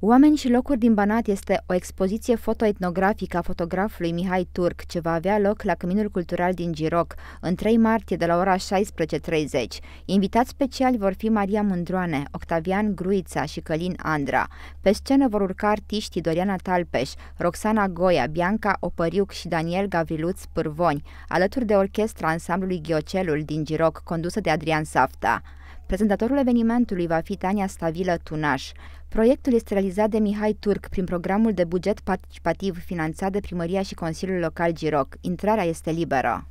Oameni și locuri din Banat este o expoziție fotoetnografică a fotografului Mihai Turc, ce va avea loc la Căminul Cultural din Giroc, în 3 martie de la ora 16.30. Invitați speciali vor fi Maria Mândroane, Octavian Gruița și Călin Andra. Pe scenă vor urca artiștii Doriana Talpeș, Roxana Goia, Bianca Opăriuc și Daniel Gavriluț Pârvoni, alături de orchestra ansamblului Ghiocelul din Giroc, condusă de Adrian Safta. Prezentatorul evenimentului va fi Tania Stavilă Tunaș. Proiectul este realizat de Mihai Turc prin programul de buget participativ finanțat de Primăria și Consiliul Local Giroc. Intrarea este liberă.